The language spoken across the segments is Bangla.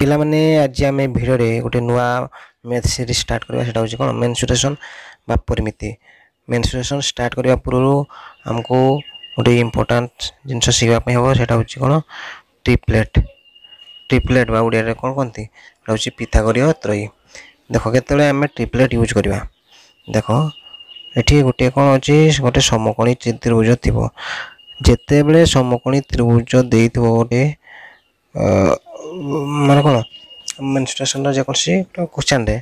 ପିଲାମାନେ ଆଜି ଆମେ ଭିଡ଼ିଓରେ ଗୋଟେ ନୂଆ ମ୍ୟାଥ୍ ସିରିଜ୍ ଷ୍ଟାର୍ଟ କରିବା ସେଇଟା ହେଉଛି କ'ଣ ମେନ୍ସୁରେସନ୍ ବା ପରିମିତି ମେନ୍ସୁରେସନ୍ ଷ୍ଟାର୍ଟ କରିବା ପୂର୍ବରୁ ଆମକୁ ଗୋଟେ ଇମ୍ପୋର୍ଟାଣ୍ଟ ଜିନିଷ ଶିଖିବା ପାଇଁ ହେବ ସେଇଟା ହେଉଛି କ'ଣ ଟ୍ରିପ୍ଲେଟ୍ ଟ୍ରିପ୍ଲେଟ୍ ବା ଓଡ଼ିଆରେ କ'ଣ କହନ୍ତି ସେଇଟା ହେଉଛି ପିଥାଗୋରୀୟ ତ୍ରୟୀ ଦେଖ କେତେବେଳେ ଆମେ ଟ୍ରିପ୍ଲେଟ୍ ୟୁଜ୍ କରିବା ଦେଖ ଏଠି ଗୋଟିଏ କ'ଣ ଅଛି ଗୋଟେ ସମକୋଣୀ ତ୍ରିଭୁଜ ଥିବ ଯେତେବେଳେ ସମକୋଣୀ ତ୍ରିଭୁଜ ଦେଇଥିବ ଗୋଟେ ମନେ କ'ଣ ମେନ୍ଷ୍ଟ୍ରେସନ୍ର ଯେକୌଣସି ଗୋଟେ କୋଶ୍ଚିନ୍ରେ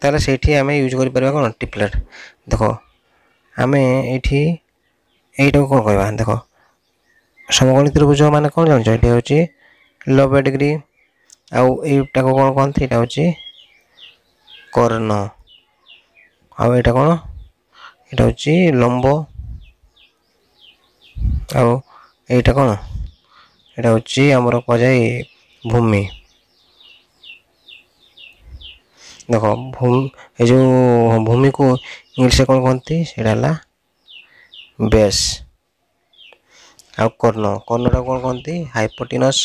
ତାହେଲେ ସେଇଠି ଆମେ ୟୁଜ୍ କରିପାରିବା କ'ଣ ଟିପ୍ଲେଟ୍ ଦେଖ ଆମେ ଏଇଠି ଏଇଟାକୁ କ'ଣ କହିବା ଦେଖ ସମଗଣୀ ତ୍ରିଭୁଜ ମାନେ କ'ଣ ଜାଣିଛ ଏଇଠି ହେଉଛି ଲବେ ଡିଗ୍ରୀ ଆଉ ଏଇଟାକୁ କ'ଣ କହନ୍ତି ଏଇଟା ହେଉଛି କର୍ଣ୍ଣ ଆଉ ଏଇଟା କ'ଣ ଏଇଟା ହେଉଛି ଲମ୍ବ ଆଉ ଏଇଟା କ'ଣ এটা হচ্ছে ଆମର କୁହାଯାଏ ଭୂମି ଦେଖ ଭୂମି ଏ ଯେଉଁ ଭୂମିକୁ ଇଂଲିଶରେ କ'ଣ କହନ୍ତି ସେଇଟା ହେଲା ବେସ୍ ଆଉ କର୍ଣ୍ଣ କର୍ଣ୍ଣଟା କ'ଣ କହନ୍ତି ହାଇପୋଟିନସ୍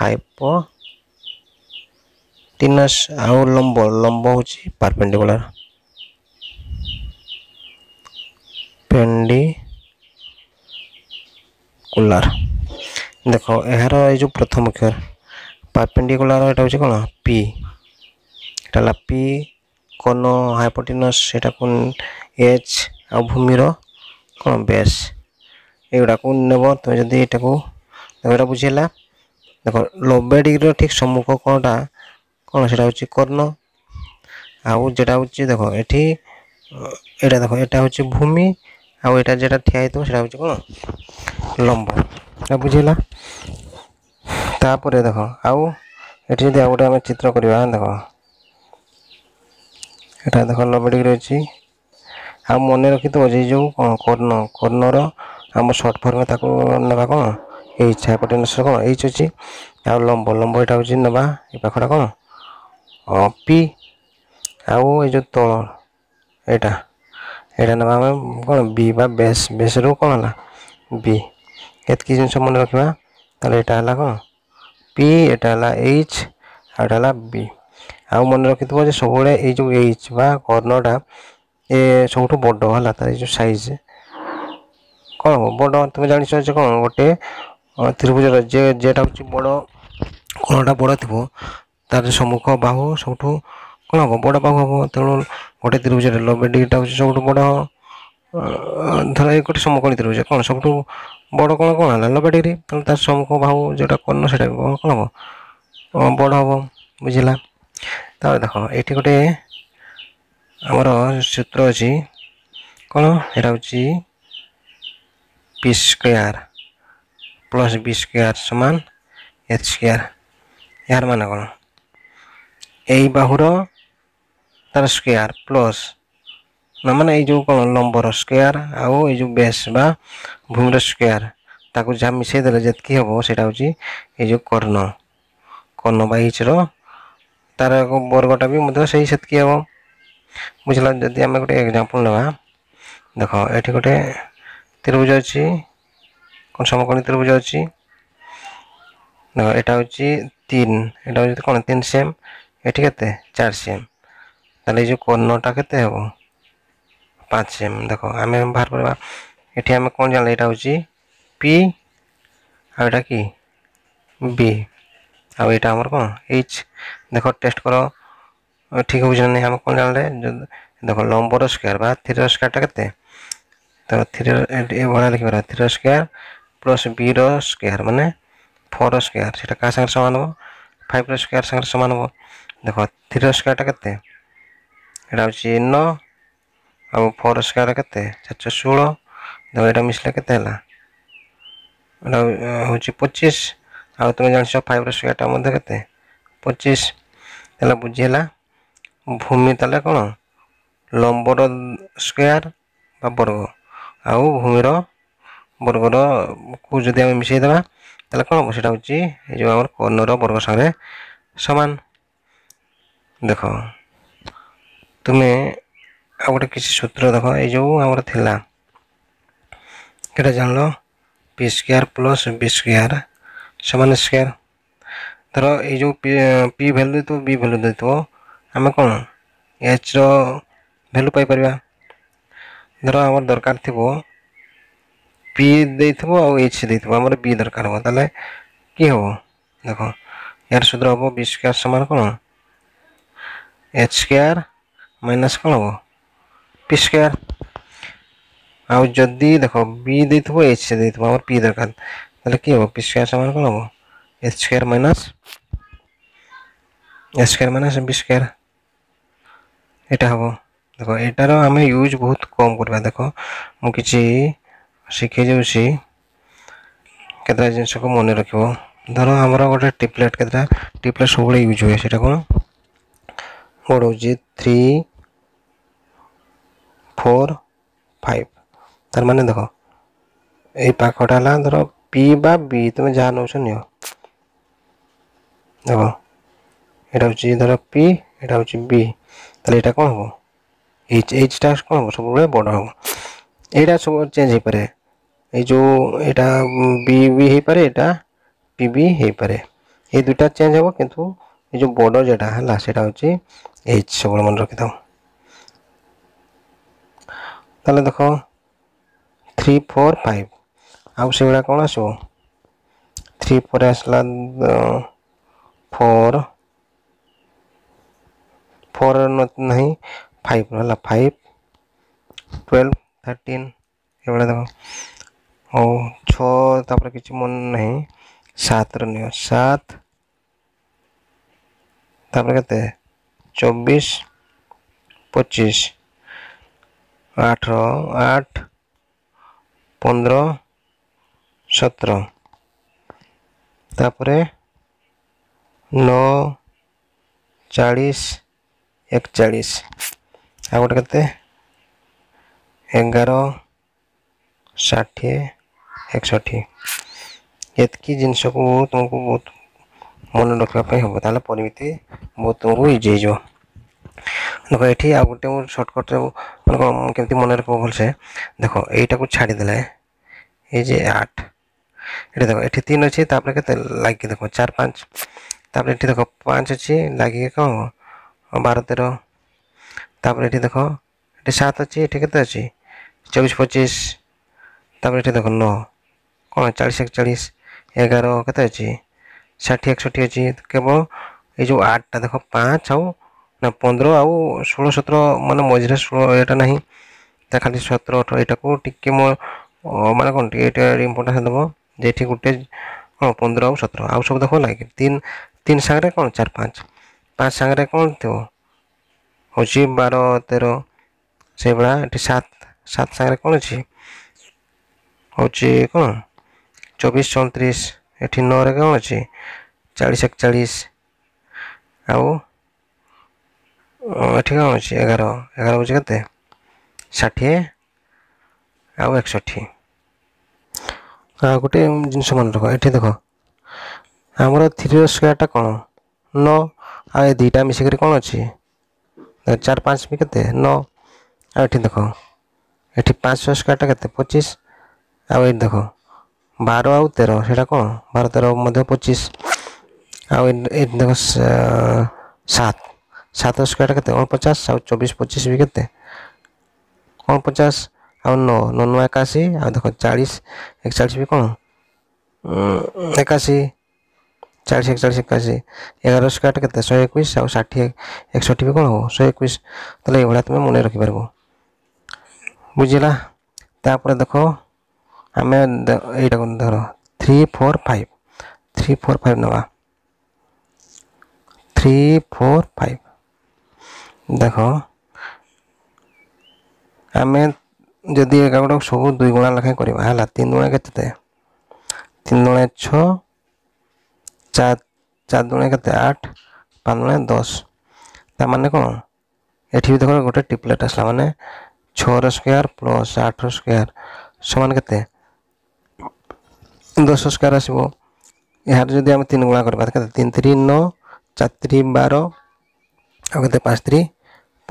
ହାଇପୋଟିନସ୍ ଆଉ ଲମ୍ବ ଲମ୍ବ ହେଉଛି ପାରପେଣ୍ଡିକୁଲାର ପେଣ୍ଡି পারপেন্ডিকুলার দেখ এর এই যে প্রথম অক্ষর পারপেন্ডিকুলার এটা হচ্ছে কোণ পি এটা হল পি কোণ হাইপোটিনস এটা কোন এচ আর ভূমির কোণ বেস এগুলা নেব তুমি যদি এটা এটা বুঝিলা দেখ নবে ডিগ্রির ঠিক সম্মুখ কোণটা কোণ সেটা হচ্ছে কর্ণ আউ যেটা হচ্ছে দেখো এটি এটা দেখো এটা হচ্ছে ভূমি ଆଉ ଏଇଟା ଯେଟା ଠିଆ ହେଇଥିବ ସେଇଟା ହେଉଛି କ'ଣ ଲମ୍ବ ଏଇଟା ବୁଝିଲା ତାପରେ ଦେଖ ଆଉ ଏଠି ଯଦି ଆଉ ଗୋଟେ ଆମେ ଚିତ୍ର କରିବା ଦେଖ ଏଇଟା ଦେଖ ନବେ ଡିଗ୍ରୀ ଅଛି ଆଉ ମନେ ରଖିଥିବ ଯେ ଯେଉଁ କ'ଣ କର୍ଣ୍ଣ କର୍ଣ୍ଣର ଆମ ସର୍ଟ ଫର୍ମରେ ତାକୁ ନେବା କ'ଣ ଏଇ ଛାପଟେ କ'ଣ ଏଇଚ୍ ଅଛି ଆଉ ଲମ୍ବ ଲମ୍ବ ଏଇଟା ହେଉଛି ନେବା ଏ ପାଖଟା କ'ଣ ପି ଆଉ ଏ ଯେଉଁ ତଳ ଏଇଟା এটা ନେବା ଆମେ କ'ଣ ବି ବା ବେସ୍ ବେସ୍ରୁ କ'ଣ ହେଲା ବି ଏତିକି ଜିନିଷ ମନେ ରଖିବା ତାହେଲେ ଏଇଟା ହେଲା କ'ଣ ପି ଏଇଟା ହେଲା ଏଚ୍ ଆଉ ଏଇଟା ହେଲା ବି ଆଉ ମନେ ରଖିଥିବ ଯେ ସବୁବେଳେ ଏଇ ଯେଉଁ ଏଚ୍ ବା କର୍ଣ୍ଣଟା ଏ ସବୁଠୁ ବଡ଼ ହେଲା ତାର ଏଇ ଯେଉଁ ସାଇଜ୍ କ'ଣ ବଡ଼ ତୁମେ ଜାଣିଛ ଯେ କ'ଣ ଗୋଟେ ତ୍ରିଭୁଜର ଯେ ଯେଟା ହେଉଛି ବଡ଼ କର୍ଣ୍ଣଟା ବଡ଼ ଥିବ ତାର ସମ୍ମୁଖ ବାହୁ ସବୁଠୁ କ'ଣ ହେବ ବଡ଼ ପାଗ ହେବ ତେଣୁ ଗୋଟେ ତ୍ରିଭୁଜରେ ଲବେଡ଼ିଟା ହେଉଛି ସବୁଠୁ ବଡ଼ ଧର ଏ ଗୋଟେ ସମକୋଣୀ ତ୍ରିଭୁଜ କ'ଣ ସବୁଠୁ ବଡ଼ କ'ଣ କ'ଣ ହେଲା ଲବେଡ଼ିରେ ତେଣୁ ତା'ର ସମ୍ମୁଖ ଭାବ ଯେଉଁଟା କର୍ଣ୍ଣ ସେଇଟା କ'ଣ ହେବ ବଡ଼ ହେବ ବୁଝିଲା ତାପରେ ଦେଖ ଏଇଠି ଗୋଟେ ଆମର ସୂତ୍ର ଅଛି କ'ଣ ଏଇଟା ହେଉଛି P square plus B square ସମାନ ଏଚ୍ ସ୍କୋୟାର ଏହାର ମାନେ କ'ଣ ଏଇ ବାହୁର ତାର ସ୍କୋୟାର୍ ପ୍ଲସ୍ ମାନେ ଏଇ ଯେଉଁ କ'ଣ ଲମ୍ବର ସ୍କୋୟାର୍ ଆଉ ଏଇ ଯେଉଁ ବେସ୍ ବା ଭୂମିର ସ୍କୋୟାର୍ ତାକୁ ଯାହା ମିଶାଇ ଦେଲେ ଯେତିକି ହେବ ସେଇଟା ହେଉଛି ଏଇ ଯେଉଁ କର୍ଣ୍ଣ କର୍ଣ୍ଣ ବା ଇଚ୍ର ତାର ବର୍ଗଟା ବି ମଧ୍ୟ ସେଇ ସେତିକି ହେବ ବୁଝିଲା ଯଦି ଆମେ ଗୋଟେ ଏକ୍ଜାମ୍ପଲ୍ ନେବା ଦେଖ ଏଠି ଗୋଟେ ତ୍ରିଭୁଜ ଅଛି କ'ଣ ସମକୋଣୀ ତ୍ରିଭୁଜ ଅଛି ଦେଖ ଏଇଟା ହେଉଛି ତିନି ଏଇଟା ହେଉଛି କ'ଣ ତିନି ସେମ୍ ଏଠି କେତେ ଚାରି ସେମ୍ তাহলে এই যে কর্ণটা কেতে হব পাঁচ এম দেখো আমি বার করা এটি আমি কোন জানলে এটা হচ্ছে পি আর এটা কি বি আর এটা আমার কোন এইচ দেখো টেস্ট করো ঠিক হচ্ছে না আমি কোন জানলে দেখো লম্বর স্কোয়ার বা থ্রির স্কোয়ারটা কেতে তো থ্রির এভাবে লিখিপার থ্রির স্কোয়ার প্লস বির স্কোয়ার মানে ফোর স্কোয়ার সেটা কার সাথে সমান হব ফাইভর স্কোয়ার সাথে সমান হব দেখো থ্রির স্কোয়ারটা কেতে এটা ହେଉଛି ଇନ ଆଉ ଫୋର୍ ସ୍କୋୟାର କେତେ ଚାରିଶହ ଷୋହଳ ଏଇଟା ମିଶିଲେ କେତେ ହେଲା ଏଇଟା ହେଉଛି ପଚିଶ ଆଉ ତୁମେ ଜାଣିଛ ଫାଇଭ୍ର ସ୍କୋୟାରଟା ମଧ୍ୟ କେତେ ପଚିଶ ତାହେଲେ ବୁଝିହେଲା ଭୂମି ତାହେଲେ କ'ଣ ଲମ୍ବର ସ୍କୋୟାର ବା ବର୍ଗ ଆଉ ଭୂମିର ବର୍ଗରକୁ ଯଦି ଆମେ ମିଶାଇ ଦେବା ତାହେଲେ କ'ଣ ହେବ ସେଇଟା ହେଉଛି ଏ ଯେଉଁ ଆମର କର୍ଣ୍ଣର ବର୍ଗ ସାଙ୍ଗରେ ସମାନ ଦେଖ तुम्हें आ गए किसी सूत्र देख यो आम थी जान लो P square plus B square सामान स्कोर धर यो पी भैल्यू देव बी भैल्यू देव आम कौन एच रैल्यू पाइपर धर आम दरकार थी पी दे एच दे आमर बी दरकार हो ताले कि हे देख यार सूत्र हम बी स्कोर सामान कौन एच स्कोर মাইনাস କ'ଣ ହେବ ପି ସ୍କୋୟାର୍ ଆଉ ଯଦି ଦେଖ ବି ଦେଇଥିବ ଏଚ୍ ଦେଇଥିବ ଆମର ପି ଦରକାର ତାହେଲେ କି ହେବ ପି ସ୍କୋୟାର୍ ସମାନ କ'ଣ ହେବ H square minus H square minus B square ଏଇଟା ହେବ ଦେଖ ଏଇଟାର ଆମେ ୟୁଜ୍ ବହୁତ କମ୍ କରିବା ଦେଖ ମୁଁ କିଛି ଶିଖେଇ ଯାଉଛି କେତେଟା ଜିନିଷକୁ ମନେ ରଖିବ ଧର ଆମର ଗୋଟେ ଟିପ୍ଲେଟ୍ କେତେଟା ଟିପ୍ଲେଟ୍ ସବୁବେଳେ ୟୁଜ୍ ହୁଏ ସେଇଟା କ'ଣ ଗୋଟେ ହେଉଛି ଥ୍ରୀ फोर फाइव तर मैंने देख ये पाखटा धर पी बी तुम जहाँ नौ नि देख यहाँ पी एटा बी एटा कौन हम एच एचटा कौन हम सब बड़ हम यहाँ सब चेज हो पाए ये जो यहाँ बी भी पारे यहाँ पी भी हो पाए ये दुटा चेंज हम कि जो बड़ जेटा है एच सब मन रखी था तेल देख थ्री फोर फाइव आउ से भाग कौन आस थ्री फोर आसला फोर फोर ना फाइव रहा फाइव ट्वेल्व थर्टिन ये भाई देख हाँ छपर कि मन ना सतर नि सात तपे चौबीस पचिश আঠারো আট পনেরো সতেরো তারপরে নও চাড়িশ একচাড়িশ আর গোটে কেতে এগার ষাঠিয়ে একষঠি এতকি জিনিসকে তোমাকে বহুত মনে রখিবা হব তাহলে পরিমিতি বহুত তোমাকে ইজি হয়ে যাব ଦେଖ ଏଠି ଆଉ ଗୋଟେ ମୁଁ ସର୍ଟକଟ୍ ମାନେ କ'ଣ ମୁଁ କେମିତି ମନେ ରଖିବ ଭଲସେ ଦେଖ ଏଇଟାକୁ ଛାଡ଼ିଦେଲେ ଏଇ ଯେ ଆଠ ଏଠି ଦେଖ ଏଠି ତିନି ଅଛି ତାପରେ କେତେ ଲାଗି ଦେଖ ଚାର ପାଞ୍ଚ ତାପରେ ଏଠି ଦେଖ ପାଞ୍ଚ ଅଛି ଲାଗିକି କ'ଣ ହେବ ବାର ତେର ତାପରେ ଏଠି ଦେଖ ଏଠି ସାତ ଅଛି ଏଠି କେତେ ଅଛି ଚବିଶ ପଚିଶ ତାପରେ ଏଠି ଦେଖ ନଅ କ'ଣ ଚାଳିଶ ଏକଚାଳିଶ ଏଗାର କେତେ ଅଛି ଷାଠିଏ ଏକଷଠି ଅଛି କେବଳ ଏଇ ଯେଉଁ ଆଠଟା ଦେଖ ପାଞ୍ଚ ଆଉ ନା ପନ୍ଦର ଆଉ ଷୋହଳ ସତର ମାନେ ମଝିରେ ଷୋହଳ ଏଇଟା ନାହିଁ ତା ଖାଲି ସତର ଅଠର ଏଇଟାକୁ ଟିକେ ମୋ ମାନେ କ'ଣ ଟିକେ ଏଇଟା ଇମ୍ପୋର୍ଟାନ୍ସ ଦେବ ଯେ ଏଠି ଗୋଟେ କ'ଣ ପନ୍ଦର ଆଉ ସତର ଆଉ ସବୁ ଦେଖ ଲାଗେ ତିନି ତିନି ସାଙ୍ଗରେ କ'ଣ ଚାରି ପାଞ୍ଚ ପାଞ୍ଚ ସାଙ୍ଗରେ କ'ଣ ଥିବ ହେଉଛି ବାର ତେର ସେଇଭଳିଆ ଏଠି ସାତ ସାତ ସାଙ୍ଗରେ କ'ଣ ଅଛି ହେଉଛି କ'ଣ ଚବିଶ ଚଉତିରିଶ ଏଠି ନଅରେ କ'ଣ ଅଛି ଚାଳିଶ ଏକଚାଳିଶ ଆଉ ଠିକ ଅଛି ଏଗାର ଏଗାର ହେଉଛି କେତେ ଷାଠିଏ ଆଉ ଏକଷଠି ଆଉ ଗୋଟେ ଜିନିଷ ମନେ ରଖ ଏଠି ଦେଖ ଆମର ଥ୍ରୀର ସ୍କୋୟାରଟା କ'ଣ ନଅ ଆଉ ଏ ଦୁଇଟା ମିଶିକରି କ'ଣ ଅଛି ଚାରି ପାଞ୍ଚ ବି କେତେ ନଅ ଆଉ ଏଠି ଦେଖ ଏଠି ପାଞ୍ଚ ସ୍କୋୟାରଟା କେତେ ପଚିଶ ଆଉ ଏଇଠି ଦେଖ ବାର ଆଉ ତେର ସେଇଟା କ'ଣ ବାର ତେର ମଧ୍ୟ ପଚିଶ ଆଉ ଏଇଠି ଦେଖ ସାତ সাতাশ টাকাতে অনপচাশ ଆଉ ଚବିଶ ପଚିଶ ବି କେତେ କ'ଣ ପଚାଶ ଆଉ ନଅ ନଅ ନଅ ଏକାଅଶୀ ଆଉ ଦେଖ ଚାଳିଶ ଏକଚାଳିଶ ବି କ'ଣ ଏକାଅଶୀ ଚାଳିଶ ଏକଚାଳିଶ ଏକାଅଶୀ ଏଗାର ସ୍କୋୟାର କେତେ ଶହେ ଏକୋଇଶ ଆଉ ଷାଠିଏ ଏକଷଠି ବି କ'ଣ ହେବ ଶହେ ଏକୋଇଶ ତାହେଲେ ଏଇଭଳିଆ ତୁମେ ମନେ ରଖିପାରିବ ବୁଝିଲା ତାପରେ ଦେଖ ଆମେ ଏଇଟାକୁ ଧର three four five three four five নেওয়া থ্রি ফোর ফাইভ দেখো ଆମେ ଯଦି ଏଗାରଟାକୁ ସବୁ ଦୁଇ ଗୁଣା ଲେଖାଏଁ କରିବା ହେଲା ତିନି ଗୁଣା କେତେ ତିନି ଗୁଣା ଛଅ ଚାରି ଚାରି ଗୁଣା କେତେ ଆଠ ପାଞ୍ଚ ଗୁଣା ଦଶ ତା ମାନେ କ'ଣ ଏଠି ବି ଦେଖ ଗୋଟେ ଟିପ୍ଲେଟ୍ ଆସିଲା ମାନେ ଛଅର ସ୍କୋୟାର୍ ପ୍ଲସ୍ ଆଠର ସ୍କୋୟାର୍ ସମାନ କେତେ ଦଶ ସ୍କୋୟାର୍ ଆସିବ ଏହାର ଯଦି ଆମେ ତିନି ଗୁଣା କରିବା କେତେ ତିନି ତିରି ନଅ ଚାରି ତିରି ବାର ଆଉ କେତେ ପାଞ୍ଚ ତିରି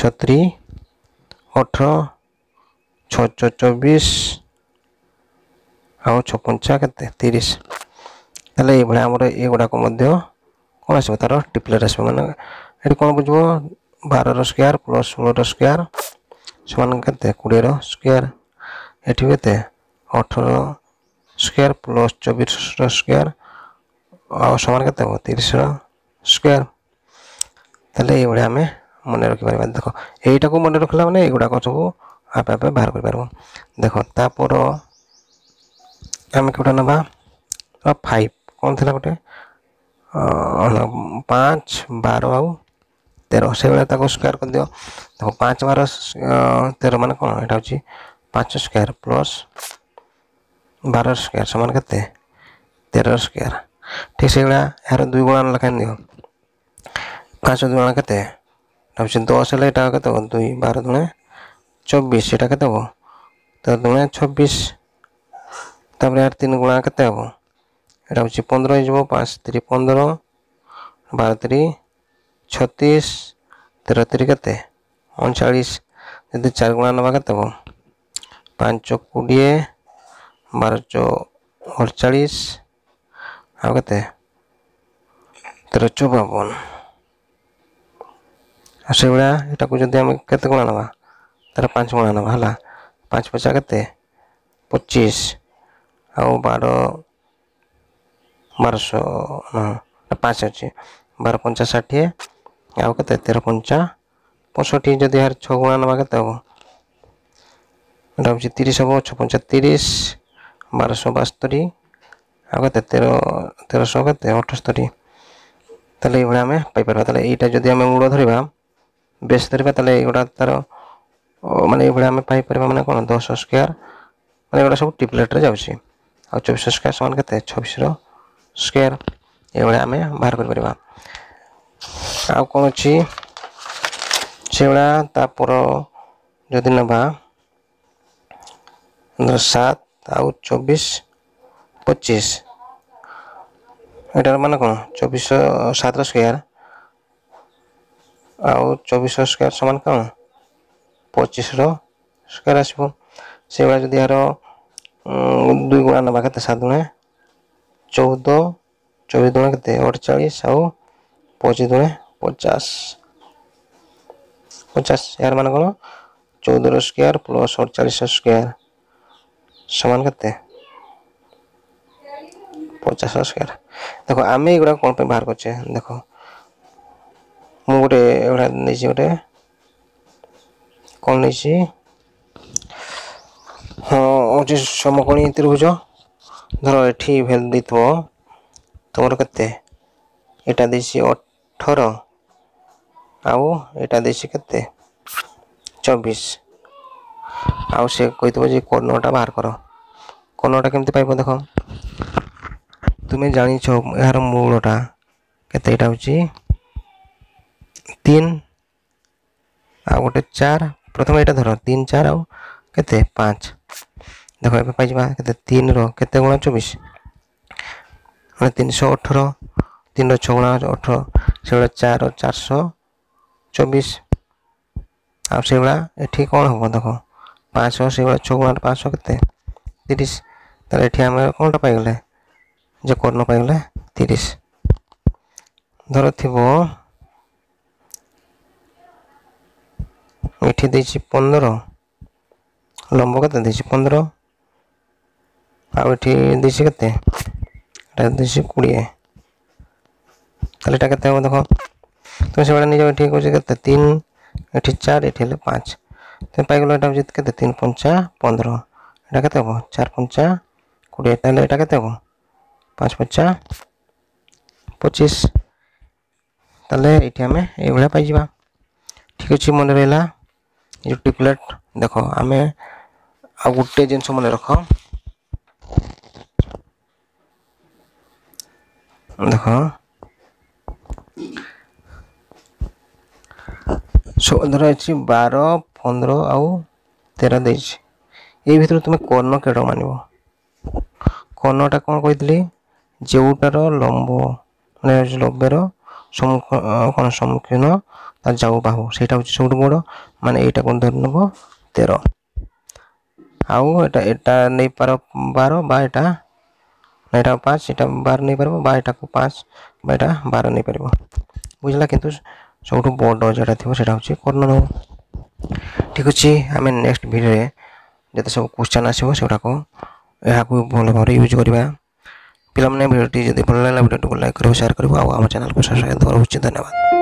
छत्री अठर छबिश आ छपंचा केस ते भाई ये गुड़ाक तर टीप्लेट आस मैं ये कौन बुझ बार स्क्यार प्लस षोल स्क्यार सामने कोड़े स्क्यार ये कैसे अठर स्क्यार प्लस चबीस स्क्यार आ सामान के स्क्यार ते ये आम ମନେ ରଖିପାରିବା ଦେଖ ଏଇଟାକୁ ମନେ ରଖିଲା ମାନେ ଏଗୁଡ଼ାକ ସବୁ ଆପେ ଆପେ ବାହାର କରିପାରିବ ଦେଖ ତାପର ଆମେ କେଉଁଟା ନେବା ଫାଇଭ୍ କ'ଣ ଥିଲା ଗୋଟେ ପାଞ୍ଚ ବାର ଆଉ ତେର ସେଇଭଳିଆ ତାକୁ ସ୍କୋୟାର କରିଦିଅ ଦେଖ ପାଞ୍ଚ ବାର ତେର ମାନେ କ'ଣ ଏଇଟା ହେଉଛି ପାଞ୍ଚ ସ୍କୋୟାର ପ୍ଲସ୍ ବାର ସ୍କୋୟାର ସମାନ କେତେ ତେର ସ୍କୋୟାର ঠিক সেইভাবে এর দুই গুণান লেখান দিও পাঁচ দুই গুণান কেতে ভাবছি দশ হলে টাকা কত দুই বারো দুনে চব্বিশ এটাকে কত তো দুনে চব্বিশ তারপরে আর তিন গুণা কত হব এটা হচ্ছে পনেরো হয়ে যাব পাঁচ তিরি পনেরো বারো তিরি ছত্রিশ তেরো তিরি কত উনচাল্লিশ যদি চার গুণা নেওয়া কত হব পাঁচ কুড়িয়ে বারো চো অড়চাশ আর কত তেরো চো বাবন ଆଉ ସେଇଭଳିଆ ଏଇଟାକୁ ଯଦି ଆମେ କେତେ ଗୁଣା ନେବା ତା'ର ପାଞ୍ଚ ଗୁଣା ନେବା ହେଲା ପାଞ୍ଚ ପଚା କେତେ ପଚିଶ ଆଉ ବାର ବାରଶହ ହଁ ପାଞ୍ଚ ଅଛି ବାର ପଞ୍ଚା ଷାଠିଏ ଆଉ କେତେ ତେର ପଞ୍ଚା ପଞ୍ଚଷଠି ଯଦି ଏହାର ଛଅ ଗୁଣା ନେବା କେତେ ହେବ ଏଇଟା ହେଉଛି ତିରିଶ ହେବ ଛଅ ପଞ୍ଚା ତିରିଶ ବାରଶହ ବାସ୍ତରୀ ଆଉ କେତେ ତେର ତେରଶହ କେତେ ଅଠସ୍ତରୀ ତାহଲେ ଏଇଭଳିଆ ଆମେ ପାଇପାରିବା ତାହେଲେ ଏଇଟା ଯଦି ଆମେ ମୂଳ ଧରିବା ବେଶଧରିବା ତାହେଲେ ଏଗୁଡ଼ା ତାର ମାନେ ଏଇଭଳି ଆମେ ପାଇପାରିବା ମାନେ କ'ଣ ଦଶ ସ୍କୋୟାର ମାନେ ଏଗୁଡ଼ା ସବୁ ଟିପ୍ଲେଟ୍ରେ ଯାଉଛି ଆଉ ଚବିଶ ସ୍କୋୟାର ସମାନ କେତେ ଛବିଶର ସ୍କୋୟାର ଏଇଭଳି ଆମେ ବାହାର କରିପାରିବା ଆଉ କ'ଣ ଅଛି ସେଗୁଡ଼ା ତାପର ଯଦି ନେବା ସାତ ଆଉ ଚବିଶ ପଚିଶ ଏଟାର ମାନେ କ'ଣ ଚବିଶ ସାତର ସ୍କୋୟାର आउ चौबीस स्क्वायर सामान कौन पचीस रक्वायर आसो से दुई गुणा ना कहते सात गुणे चौदह चौबीस गुणा कहते अड़चाई आउ पचीस गुणे पचास पचास यार मान कौन चौदह स्क्वायर प्लस अड़चाई स्क्वायर सामान कहते पचास स्क्वायर देखो आम ये कौन पर बाहर कर देखो ମୁଁ ଗୋଟେ ଗୋଟେ ନେଇଛି ଗୋଟେ କ'ଣ ନେଇଛି ହଁ ହେଉଛି ସମକୋଣୀ ତ୍ରିଭୁଜ ଧର ଏଠି ଭ୍ୟାଲୁ ଦେଇଥିବ ତୁମର କେତେ ଏଇଟା ଦେଇଛି ଅଠର ଆଉ ଏଇଟା ଦେଇଛି କେତେ ଚବିଶ ଆଉ ସେ କହିଥିବ ଯେ କର୍ଣ୍ଣଟା ବାହାର କର କର୍ଣ୍ଣଟା କେମିତି ପାଇବ ଦେଖ ତୁମେ ଜାଣିଛ ଏହାର ମୂଳଟା କେତେ ଏଇଟା ହେଉଛି তিন ଆଉ ଗୋଟେ ଚାର ପ୍ରଥମେ ଏଇଟା ଧର ତିନି ଚାର ଆଉ କେତେ ପାଞ୍ଚ ଦେଖ ଏବେ ପାଇଯିବା କେତେ ତିନିର କେତେ ଗୁଣା ଚବିଶ ମାନେ ତିନିଶହ ଅଠର ତିନିର ଛଅ ଗୁଣା ଅଠର ସେଗୁଡ଼ା ଚାର ଚାରିଶହ ଚବିଶ ଆଉ ସେଗୁଡ଼ା ଏଠି କ'ଣ ହେବ ଦେଖ ପାଞ୍ଚଶହ ସେଗୁଡ଼ା ଛଅ ଗୁଣା ପାଞ୍ଚଶହ କେତେ ତିରିଶ ତାହେଲେ ଏଠି ଆମେ କ'ଣଟା ପାଇଗଲେ ଯେ କର୍ଣ୍ଣ ପାଇଗଲେ ତିରିଶ ଧର ଥିବ ଏଠି ଦେଇଛି ପନ୍ଦର ଲମ୍ବ କେତେ ଦେଇଛି ପନ୍ଦର ଆଉ ଏଠି ଦେଇଛି କେତେ ଏଟା ଦେଇଛି କୋଡ଼ିଏ ତାହେଲେ ଏଟା କେତେ ହେବ ଦେଖ তুমি সেভাবে নিয়ে যাবে ঠিক হচ্ছে কেতে তিন এটি চার এটি হলে পাঁচ তুমি পাইগুলো এটা হচ্ছে কেতে তিন পঞ্চা পনেরো এটা কেতে হবো চার পঞ্চা কুড়ি তাহলে এটা কেতে হবো পাঁচ পঞ্চা পঁচিশ তাহলে এটি আমি এইভাবে পাইযা ঠিক আছে মনে রহিলা ୟୁଟିକୁଲେଟ୍ ଦେଖ ଆମେ ଆଉ ଗୋଟିଏ ଜିନିଷ ମନେ ରଖ ଦେଖ ଧର ଅଛି ବାର ପନ୍ଦର ଆଉ ତେର ଦେଇଛି ଏଇ ଭିତରୁ ତୁମେ କର୍ଣ୍ଣ କେଡ଼ ମାନିବ କର୍ଣ୍ଣଟା କ'ଣ କହିଥିଲି ଯେଉଁଟାର ଲମ୍ବ ମାନେ ଲମ୍ବେର সম্মুখীন সম্মুখীন তার যাও বাহু ସେଇଟା ହେଉଛି ସବୁଠୁ বড় মানে এইটা কোন ধরে নেব তেরো ଆଉ এটা এটা ନେଇପାର ବାର ବା এটা এটা পাঁচ এটা বার ନେଇପାରିବ বা এটাକୁ পাঁচ বা এটা ବାର ନେଇପାରିବ ବୁଝିଲା କିନ୍ତୁ ସବୁଠୁ ବଡ଼ ଯେଉଁଟା ଥିବ ସେଇଟା ହେଉଛି କର୍ଣ୍ଣ ନେବ ଠିକ୍ ଅଛି ଆମେ ନେକ୍ସଟ ଭିଡ଼ିଓରେ ଯେତେ ସବୁ କ୍ୱେଶ୍ଚନ୍ ଆସିବ ସେଗୁଡ଼ାକୁ ଏହାକୁ ଭଲ ଭାବରେ ୟୁଜ୍ କରିବା फिल्म ने भिडियो टीजे भल लगे भिडियो को लाइक करो शेयर कर आम चैनल को सब्सक्राइब करो धन्यवाद